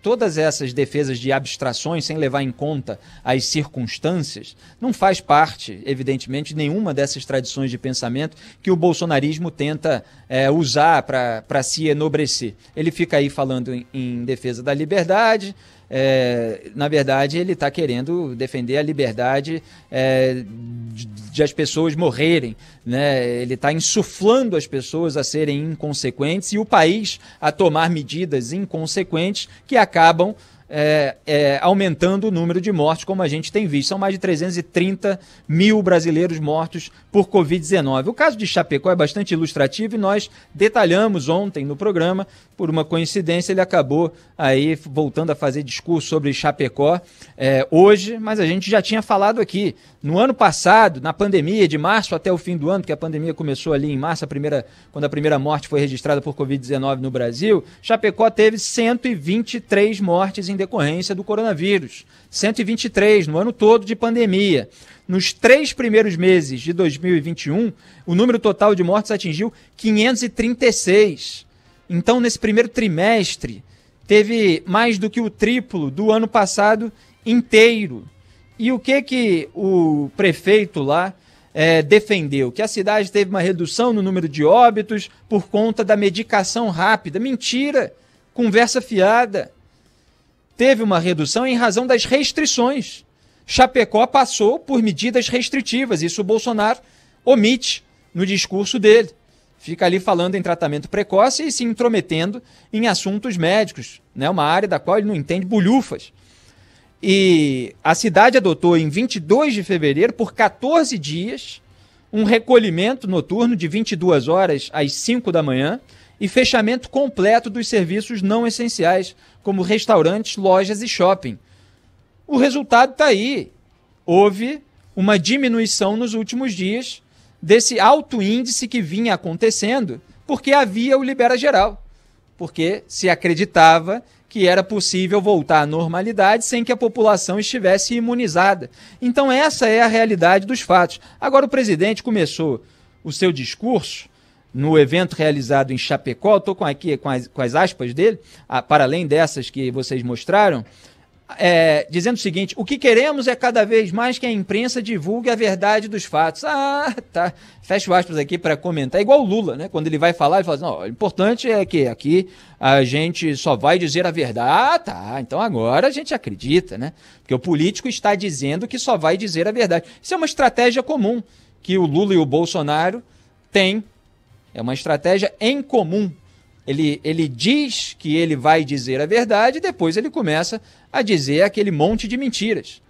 todas essas defesas de abstrações sem levar em conta as circunstâncias, não faz parte, evidentemente, nenhuma dessas tradições de pensamento que o bolsonarismo tenta é, usar para se enobrecer. Ele fica aí falando em, em defesa da liberdade, é, na verdade, ele está querendo defender a liberdade é, de, de, as pessoas morrerem. Né? Ele está insuflando as pessoas a serem inconsequentes e o país a tomar medidas inconsequentes que acabam é, é, aumentando o número de mortes, como a gente tem visto. São mais de 330 mil brasileiros mortos por Covid-19. O caso de Chapecó é bastante ilustrativo e nós detalhamos ontem no programa. Por uma coincidência, ele acabou aí voltando a fazer discurso sobre Chapecó é, hoje, mas a gente já tinha falado aqui. No ano passado, na pandemia, de março até o fim do ano, que a pandemia começou ali em março, a primeira, quando a primeira morte foi registrada por Covid-19 no Brasil, Chapecó teve 123 mortes em decorrência do coronavírus, 123 no ano todo de pandemia. Nos três primeiros meses de 2021, o número total de mortes atingiu 536. Então, nesse primeiro trimestre, teve mais do que o triplo do ano passado inteiro. E o que que o prefeito lá é, defendeu? Que a cidade teve uma redução no número de óbitos por conta da medicação rápida. Mentira! Conversa fiada teve uma redução em razão das restrições. Chapecó passou por medidas restritivas, isso o Bolsonaro omite no discurso dele. Fica ali falando em tratamento precoce e se intrometendo em assuntos médicos, né? uma área da qual ele não entende bolhufas. E a cidade adotou em 22 de fevereiro, por 14 dias, um recolhimento noturno de 22 horas às 5 da manhã, e fechamento completo dos serviços não essenciais, como restaurantes, lojas e shopping. O resultado está aí. Houve uma diminuição nos últimos dias desse alto índice que vinha acontecendo, porque havia o Libera Geral. Porque se acreditava que era possível voltar à normalidade sem que a população estivesse imunizada. Então, essa é a realidade dos fatos. Agora, o presidente começou o seu discurso no evento realizado em Chapecó, estou com aqui com as, com as aspas dele, a, para além dessas que vocês mostraram, é, dizendo o seguinte: o que queremos é cada vez mais que a imprensa divulgue a verdade dos fatos. Ah, tá. Fecho aspas aqui para comentar. É igual o Lula, né? Quando ele vai falar, ele fala assim: o importante é que aqui a gente só vai dizer a verdade. Ah, tá. Então agora a gente acredita, né? Porque o político está dizendo que só vai dizer a verdade. Isso é uma estratégia comum que o Lula e o Bolsonaro têm é uma estratégia em comum. Ele, ele diz que ele vai dizer a verdade e depois ele começa a dizer aquele monte de mentiras.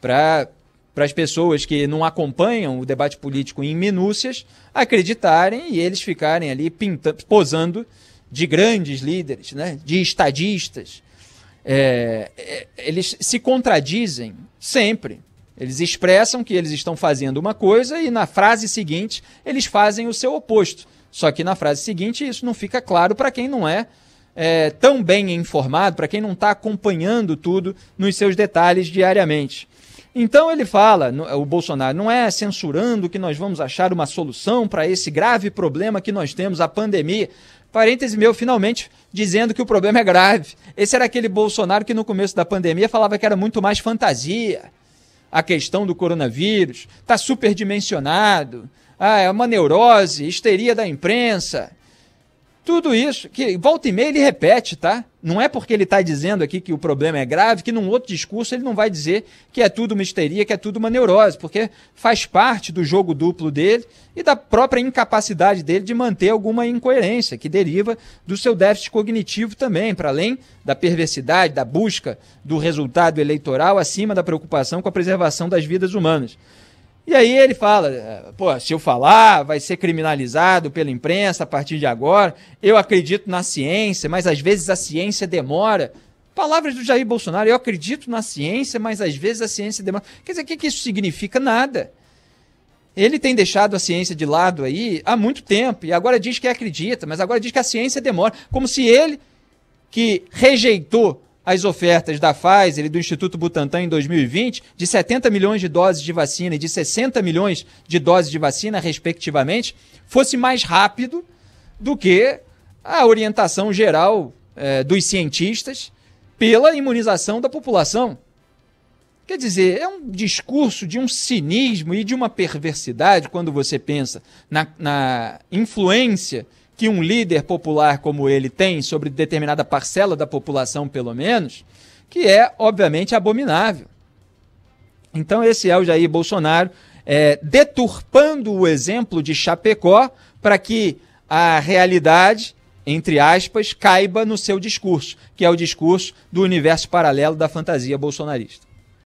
Para para as pessoas que não acompanham o debate político em minúcias acreditarem e eles ficarem ali pintando, posando de grandes líderes, né? de estadistas. É, é, eles se contradizem sempre. Eles expressam que eles estão fazendo uma coisa e na frase seguinte eles fazem o seu oposto. Só que na frase seguinte isso não fica claro para quem não é, é tão bem informado, para quem não está acompanhando tudo nos seus detalhes diariamente. Então ele fala, o Bolsonaro, não é censurando que nós vamos achar uma solução para esse grave problema que nós temos, a pandemia. Parêntese meu, finalmente, dizendo que o problema é grave. Esse era aquele Bolsonaro que no começo da pandemia falava que era muito mais fantasia a questão do coronavírus, está superdimensionado, ah, é uma neurose, histeria da imprensa. Tudo isso, que volta e meia ele repete, tá? Não é porque ele está dizendo aqui que o problema é grave que num outro discurso ele não vai dizer que é tudo uma histeria, que é tudo uma neurose, porque faz parte do jogo duplo dele e da própria incapacidade dele de manter alguma incoerência que deriva do seu déficit cognitivo também, para além da perversidade, da busca do resultado eleitoral acima da preocupação com a preservação das vidas humanas. E aí ele fala, é, pô, se eu falar, vai ser criminalizado pela imprensa a partir de agora. Eu acredito na ciência, mas às vezes a ciência demora. Palavras do Jair Bolsonaro, eu acredito na ciência, mas às vezes a ciência demora. Quer dizer, o que, que isso significa? Nada. Ele tem deixado a ciência de lado aí há muito tempo e agora diz que acredita, mas agora diz que a ciência demora. Como se ele, que rejeitou as ofertas da Pfizer e do Instituto Butantan em 2020, de 70 milhões de doses de vacina e de 60 milhões de doses de vacina, respectivamente, fosse mais rápido do que a orientação geral é, dos cientistas pela imunização da população. Quer dizer, é um discurso de um cinismo e de uma perversidade quando você pensa na, na influência que um líder popular como ele tem sobre determinada parcela da população, pelo menos, que é, obviamente, abominável. Então, esse é o Jair Bolsonaro é, deturpando o exemplo de Chapecó para que a realidade, entre aspas, caiba no seu discurso, que é o discurso do universo paralelo da fantasia bolsonarista.